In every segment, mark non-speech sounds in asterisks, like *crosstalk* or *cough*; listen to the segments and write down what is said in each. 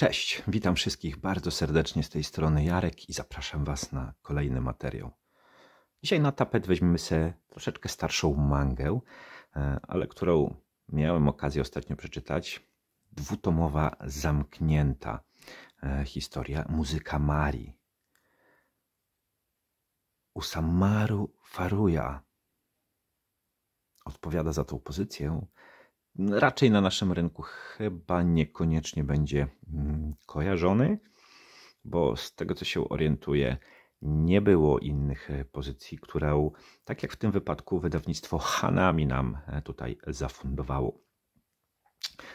Cześć, witam wszystkich bardzo serdecznie z tej strony Jarek i zapraszam Was na kolejny materiał. Dzisiaj na tapet weźmiemy sobie troszeczkę starszą mangę, e, ale którą miałem okazję ostatnio przeczytać. Dwutomowa, zamknięta e, historia Muzyka Marii. Usamaru Faruja odpowiada za tą pozycję raczej na naszym rynku chyba niekoniecznie będzie mm, kojarzony, bo z tego co się orientuję, nie było innych e, pozycji, które, tak jak w tym wypadku, wydawnictwo Hanami nam e, tutaj zafundowało.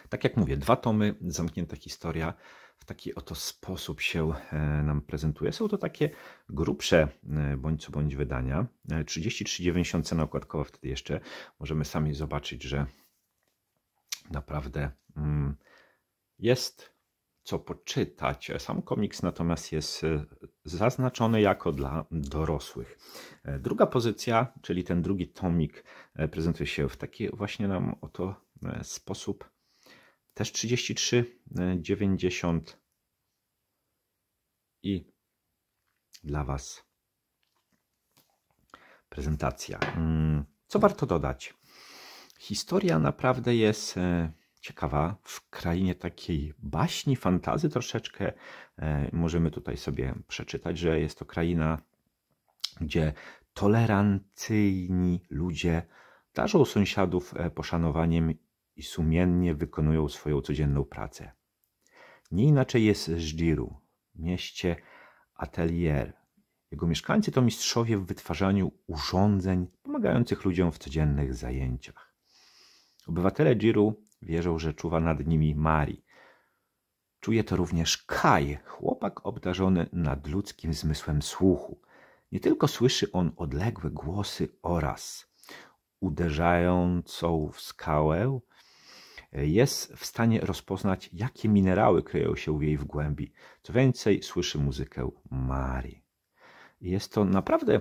Tak jak mówię, dwa tomy, zamknięta historia w taki oto sposób się e, nam prezentuje. Są to takie grubsze bądź co bądź wydania. 33,90 cena okładkowa wtedy jeszcze. Możemy sami zobaczyć, że naprawdę mm, jest co poczytać. Sam komiks natomiast jest y, zaznaczony jako dla dorosłych. E, druga pozycja, czyli ten drugi tomik, e, prezentuje się w taki właśnie nam oto e, sposób. Też 33,90 i dla Was prezentacja. Mm, co warto dodać? Historia naprawdę jest e, ciekawa. W krainie takiej baśni, fantazy troszeczkę e, możemy tutaj sobie przeczytać, że jest to kraina, gdzie tolerancyjni ludzie darzą sąsiadów e, poszanowaniem i sumiennie wykonują swoją codzienną pracę. Nie inaczej jest z Żdiru, mieście Atelier. Jego mieszkańcy to mistrzowie w wytwarzaniu urządzeń pomagających ludziom w codziennych zajęciach. Obywatele Jiru wierzą, że czuwa nad nimi Mari. Czuje to również Kai, chłopak obdarzony nadludzkim zmysłem słuchu. Nie tylko słyszy on odległe głosy oraz uderzającą w skałę, jest w stanie rozpoznać, jakie minerały kryją się w jej w głębi. Co więcej, słyszy muzykę Marii. Jest to naprawdę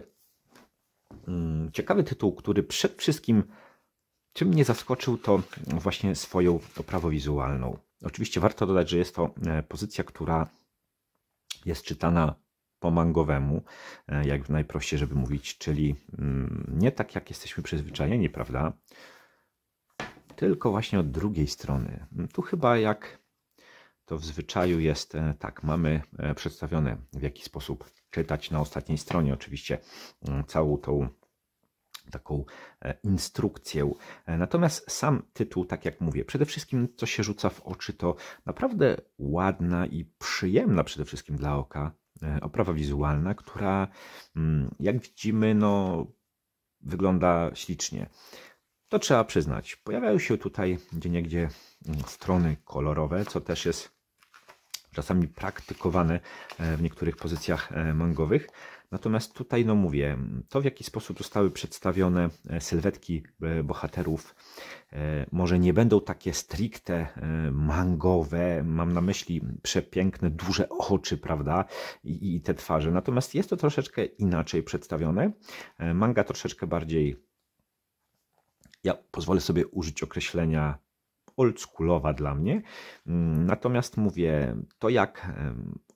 mm, ciekawy tytuł, który przede wszystkim Czym mnie zaskoczył, to mm, właśnie swoją oprawą wizualną. Oczywiście warto dodać, że jest to e, pozycja, która jest czytana po mangowemu, e, jak najprościej, żeby mówić, czyli mm, nie tak, jak jesteśmy przyzwyczajeni, prawda? Tylko właśnie od drugiej strony. Mm, tu chyba jak to w zwyczaju jest e, tak, mamy przedstawione w jaki sposób czytać na ostatniej stronie, oczywiście całą tą taką e, instrukcję. E, natomiast sam tytuł, tak jak mówię, przede wszystkim co się rzuca w oczy, to naprawdę ładna i przyjemna przede wszystkim dla oka e, oprawa wizualna, która mm, jak widzimy, no, wygląda ślicznie. To trzeba przyznać. Pojawiają się tutaj gdzie niegdzie mm, strony kolorowe, co też jest czasami praktykowane e, w niektórych pozycjach e, mangowych. Natomiast tutaj, no mówię, to w jaki sposób zostały przedstawione e, sylwetki bohaterów, może nie będą takie stricte mangowe, mam na myśli przepiękne, duże oczy, prawda, i, i te twarze. Natomiast jest to troszeczkę inaczej przedstawione. Manga troszeczkę bardziej ja pozwolę sobie użyć określenia oldschoolowa dla mnie. Mm, natomiast mówię, to jak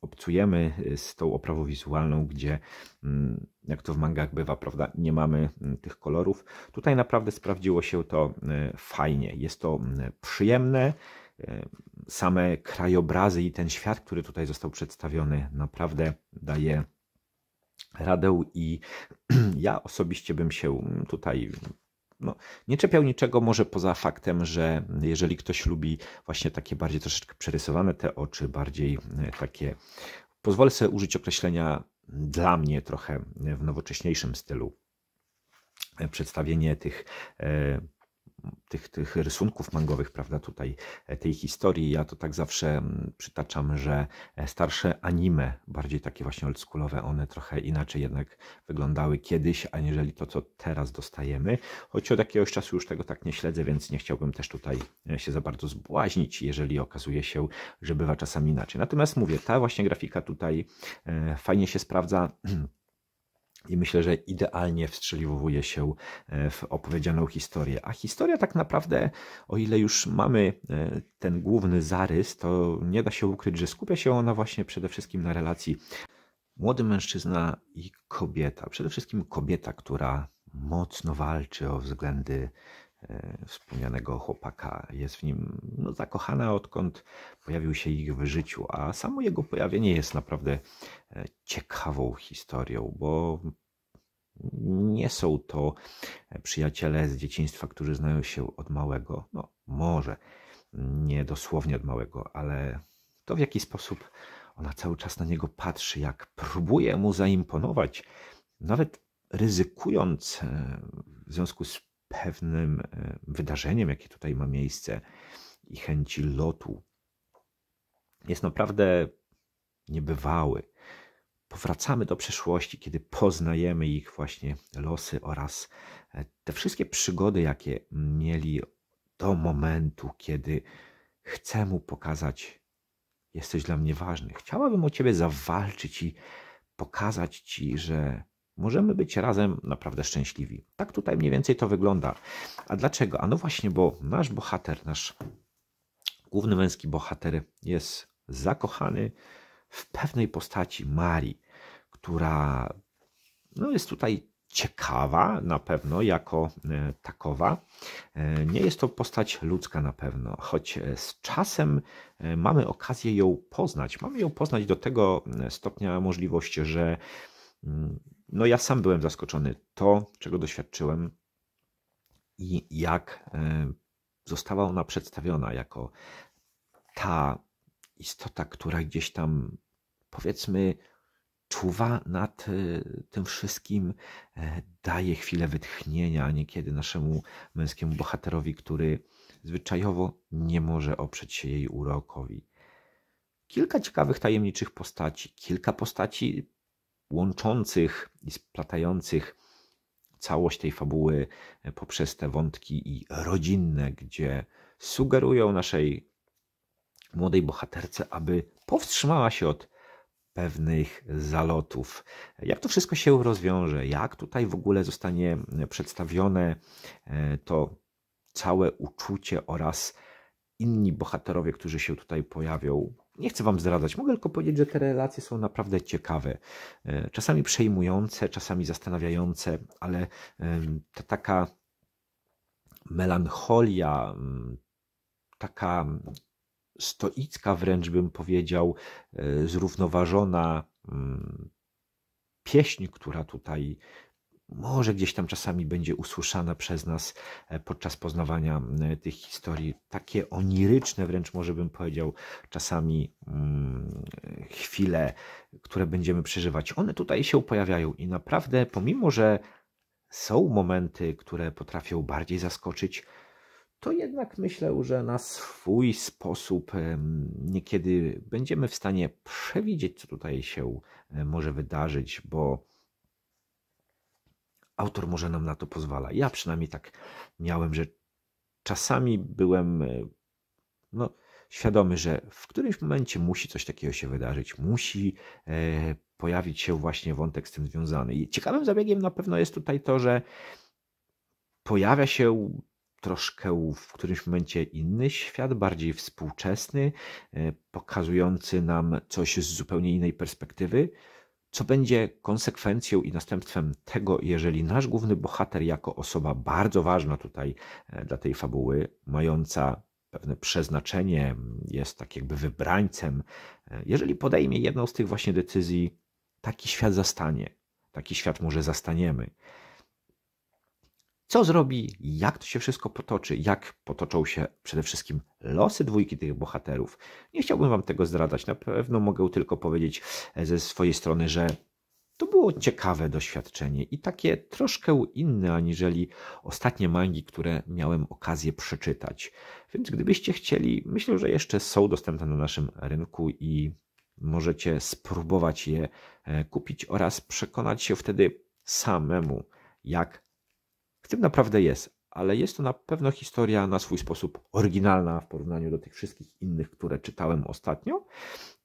obcujemy y, z tą oprawą wizualną, gdzie mm, jak to w mangach bywa, prawda, nie mamy mm, tych kolorów. Tutaj naprawdę sprawdziło się to y, fajnie. Jest to przyjemne. Y, same krajobrazy i ten świat, który tutaj został przedstawiony, naprawdę daje radę i *clears throat* ja osobiście bym się tutaj no, nie czepiał niczego może poza faktem, że jeżeli ktoś lubi właśnie takie bardziej troszeczkę przerysowane te oczy, bardziej e, takie, pozwolę sobie użyć określenia dla mnie trochę w nowocześniejszym stylu, e, przedstawienie tych e, tych, tych rysunków mangowych, prawda, tutaj e, tej historii. Ja to tak zawsze mm, przytaczam, że e, starsze anime, bardziej takie właśnie oldschoolowe, one trochę inaczej jednak wyglądały kiedyś, aniżeli to, co teraz dostajemy. Choć od jakiegoś czasu już tego tak nie śledzę, więc nie chciałbym też tutaj e, się za bardzo zbłaźnić, jeżeli okazuje się, że bywa czasami inaczej. Natomiast mówię, ta właśnie grafika tutaj fajnie się sprawdza. *clears throat* I myślę, że idealnie wstrzeliwuje się e, w opowiedzianą historię. A historia tak naprawdę, o ile już mamy e, ten główny zarys, to nie da się ukryć, że skupia się ona właśnie przede wszystkim na relacji młody mężczyzna i kobieta. Przede wszystkim kobieta, która mocno walczy o względy E, wspomnianego chłopaka. Jest w nim no, zakochana, odkąd pojawił się ich w życiu, a samo jego pojawienie jest naprawdę e, ciekawą historią, bo nie są to e, przyjaciele z dzieciństwa, którzy znają się od małego. No, może nie dosłownie od małego, ale to w jaki sposób ona cały czas na niego patrzy, jak próbuje mu zaimponować, nawet ryzykując w związku z pewnym e, wydarzeniem, jakie tutaj ma miejsce i chęci lotu. Jest naprawdę niebywały. Powracamy do przeszłości, kiedy poznajemy ich właśnie losy oraz e, te wszystkie przygody, jakie mieli do momentu, kiedy chcę mu pokazać, jesteś dla mnie ważny. Chciałabym o ciebie zawalczyć i pokazać ci, że możemy być razem naprawdę szczęśliwi. Tak tutaj mniej więcej to wygląda. A dlaczego? A no właśnie, bo nasz bohater, nasz główny męski bohater jest zakochany w pewnej postaci Marii, która no, jest tutaj ciekawa na pewno jako e, takowa. E, nie jest to postać ludzka na pewno, choć e, z czasem mamy okazję ją poznać. Mamy ją poznać do tego stopnia możliwości, że mm, no ja sam byłem zaskoczony to, czego doświadczyłem i jak e, została ona przedstawiona jako ta istota, która gdzieś tam powiedzmy czuwa nad e, tym wszystkim, e, daje chwilę wytchnienia niekiedy naszemu męskiemu bohaterowi, który zwyczajowo nie może oprzeć się jej urokowi. Kilka ciekawych, tajemniczych postaci, kilka postaci łączących i splatających całość tej fabuły e, poprzez te wątki i rodzinne, gdzie sugerują naszej młodej bohaterce, aby powstrzymała się od pewnych zalotów. Jak to wszystko się rozwiąże? Jak tutaj w ogóle zostanie e, przedstawione e, to całe uczucie oraz inni bohaterowie, którzy się tutaj pojawią? nie chcę Wam zdradzać, mogę tylko powiedzieć, że te relacje są naprawdę ciekawe. E, czasami przejmujące, czasami zastanawiające, ale ta taka melancholia, taka stoicka wręcz bym powiedział, e, zrównoważona pieśń, która tutaj może gdzieś tam czasami będzie usłyszana przez nas e, podczas poznawania e, tych historii. Takie oniryczne, wręcz może bym powiedział, czasami mm, chwile, które będziemy przeżywać. One tutaj się pojawiają i naprawdę, pomimo że są momenty, które potrafią bardziej zaskoczyć, to jednak myślę, że na swój sposób e, niekiedy będziemy w stanie przewidzieć, co tutaj się może wydarzyć, bo autor może nam na to pozwala. Ja przynajmniej tak miałem, że czasami byłem e, no, świadomy, że w którymś momencie musi coś takiego się wydarzyć, musi e, pojawić się właśnie wątek z tym związany. I ciekawym zabiegiem na pewno jest tutaj to, że pojawia się troszkę w którymś momencie inny świat, bardziej współczesny, e, pokazujący nam coś z zupełnie innej perspektywy co będzie konsekwencją i następstwem tego, jeżeli nasz główny bohater, jako osoba bardzo ważna tutaj e, dla tej fabuły, mająca pewne przeznaczenie, jest tak jakby wybrańcem, e, jeżeli podejmie jedną z tych właśnie decyzji, taki świat zastanie, taki świat może zastaniemy co zrobi, jak to się wszystko potoczy, jak potoczą się przede wszystkim losy dwójki tych bohaterów. Nie chciałbym Wam tego zdradzać. Na pewno mogę tylko powiedzieć e, ze swojej strony, że to było ciekawe doświadczenie i takie troszkę inne aniżeli ostatnie mangi, które miałem okazję przeczytać. Więc gdybyście chcieli, myślę, że jeszcze są dostępne na naszym rynku i możecie spróbować je e, kupić oraz przekonać się wtedy samemu, jak w tym naprawdę jest, ale jest to na pewno historia na swój sposób oryginalna w porównaniu do tych wszystkich innych, które czytałem ostatnio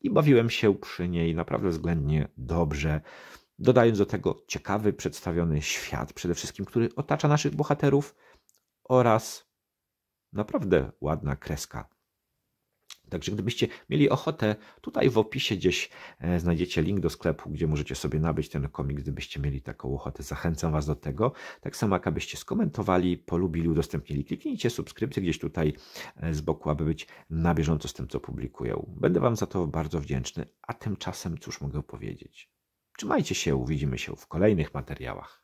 i bawiłem się przy niej naprawdę względnie dobrze. Dodając do tego ciekawy, przedstawiony świat, przede wszystkim, który otacza naszych bohaterów oraz naprawdę ładna kreska Także gdybyście mieli ochotę, tutaj w opisie gdzieś e, znajdziecie link do sklepu, gdzie możecie sobie nabyć ten komik, gdybyście mieli taką ochotę. Zachęcam Was do tego. Tak samo jak abyście skomentowali, polubili, udostępnili. Kliknijcie subskrypcję gdzieś tutaj e, z boku, aby być na bieżąco z tym, co publikuję. Będę Wam za to bardzo wdzięczny. A tymczasem cóż mogę powiedzieć? Trzymajcie się, widzimy się w kolejnych materiałach.